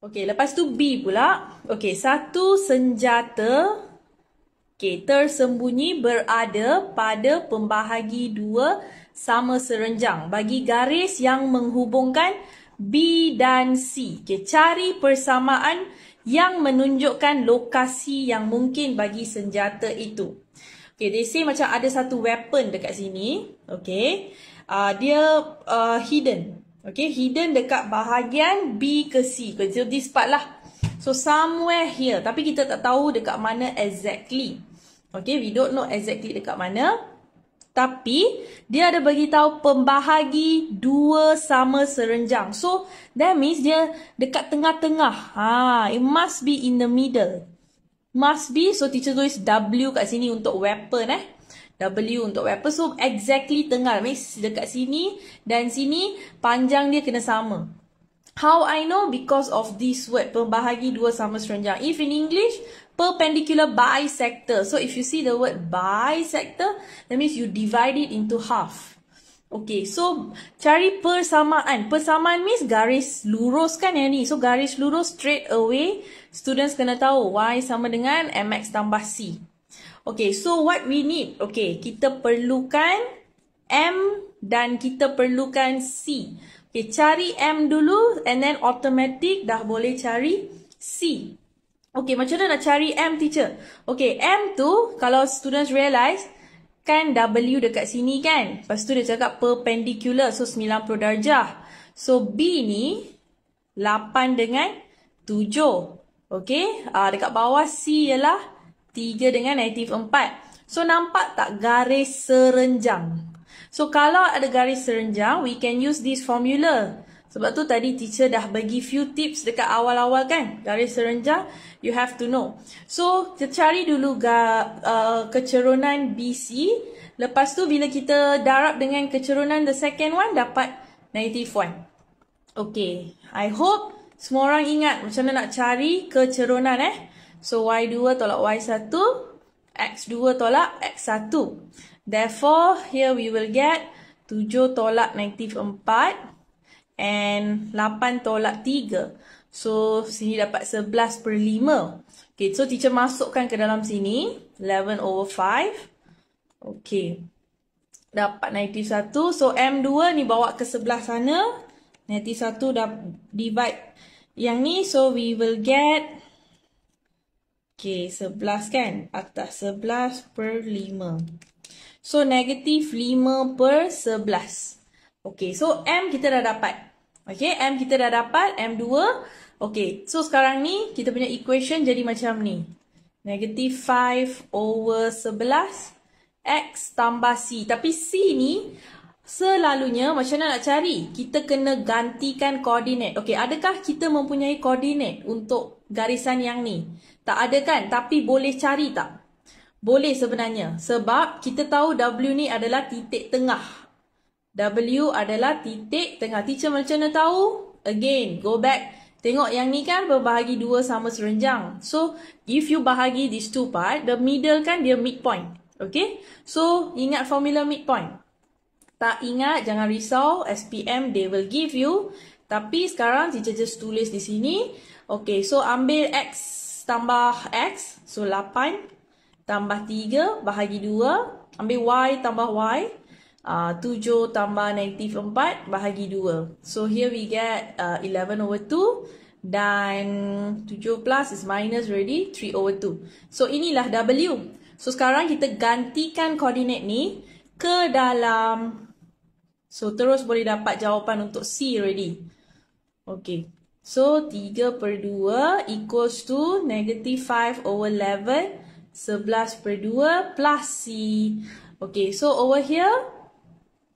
Okey, lepas tu B pula. Okey, satu senjata okay, tersembunyi berada pada pembahagi dua sama serenjang bagi garis yang menghubungkan B dan C. Okey, cari persamaan yang menunjukkan lokasi yang mungkin bagi senjata itu. Okey, they say macam ada satu weapon dekat sini. Okey, uh, dia uh, hidden. Okay, hidden dekat bahagian B ke C. So, this part lah. So, somewhere here. Tapi kita tak tahu dekat mana exactly. Okay, we don't know exactly dekat mana. Tapi, dia ada bagi tahu pembahagi dua sama serenjang. So, that means dia dekat tengah-tengah. Ha, it must be in the middle. Must be, so teacher tulis W kat sini untuk weapon eh. W untuk weapon. So exactly tengah. Means dekat sini dan sini panjang dia kena sama. How I know? Because of this word. Pembahagi dua sama seranjang. If in English, perpendicular bisector. So if you see the word bisector, that means you divide it into half. Okay, so cari persamaan. Persamaan means garis lurus kan yang ni. So garis lurus straight away, students kena tahu Y sama dengan MX tambah C. Okay, so what we need? Okay, kita perlukan M dan kita perlukan C. Okay, cari M dulu and then automatic dah boleh cari C. Okay, macam mana nak cari M, teacher? Okay, M tu kalau students realize, kan W dekat sini kan? Lepas tu dia cakap perpendicular, so 90 darjah. So, B ni 8 dengan 7. Okay, uh, dekat bawah C ialah 7. 3 dengan negatif 4. So, nampak tak garis serenjang? So, kalau ada garis serenjang, we can use this formula. Sebab tu tadi teacher dah bagi few tips dekat awal-awal kan? Garis serenjang, you have to know. So, kita cari dulu ga, uh, kecerunan BC. Lepas tu, bila kita darab dengan kecerunan the second one, dapat negative one. Okay, I hope semua orang ingat macam mana nak cari kecerunan eh. So y2 tolak y1, x2 tolak x1. Therefore, here we will get 7 tolak negatif 4 and 8 tolak 3. So sini dapat 11 per 5. Okay, so teacher masukkan ke dalam sini. 11 over 5. Okay. Dapat negatif 1. So m2 ni bawa ke sebelah sana. Negatif 1 dah divide yang ni. So we will get... Okay, sebelas kan? Atas sebelas per lima. So, negatif lima per sebelas. Okay, so M kita dah dapat. Okay, M kita dah dapat. m dua. Okay, so sekarang ni kita punya equation jadi macam ni. Negatif five over sebelas X tambah C. Tapi C ni... Selalunya macam mana nak cari? Kita kena gantikan koordinat. Okey, adakah kita mempunyai koordinat untuk garisan yang ni? Tak ada kan? Tapi boleh cari tak? Boleh sebenarnya. Sebab kita tahu W ni adalah titik tengah. W adalah titik tengah. Teacher macam mana tahu? Again, go back. Tengok yang ni kan berbahagi dua sama serenjang. So, if you bahagi these two part, the middle kan dia midpoint. Okay? So, ingat formula midpoint. Tak ingat, jangan risau. SPM, they will give you. Tapi sekarang, teacher just tulis di sini. Okay, so ambil X tambah X. So, 8 tambah 3 bahagi 2. Ambil Y tambah Y. Ah, uh, 7 tambah negatif 4 bahagi 2. So, here we get uh, 11 over 2. Dan 7 plus is minus ready 3 over 2 So inilah W So sekarang kita gantikan koordinat ni Ke dalam So terus boleh dapat jawapan untuk C ready. Okay. So 3 per 2 equals to negative 5 over 11. 11 per 2 plus C. Okay. So over here.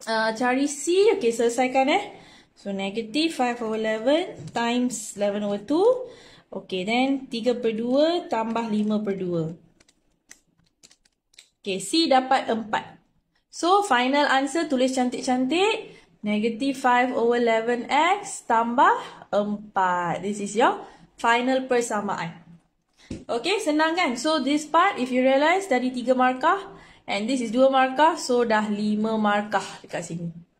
Uh, cari C. Okay. Selesaikan eh. So negative 5 over 11 times 11 over 2. Okay. Then 3 per 2 tambah 5 per 2. Okay. C dapat 4. 4. So final answer tulis cantik-cantik. Negative 5 over 11x tambah 4. This is your final persamaan. Okay, senang kan? So this part if you realise dari 3 markah and this is 2 markah. So dah 5 markah dekat sini.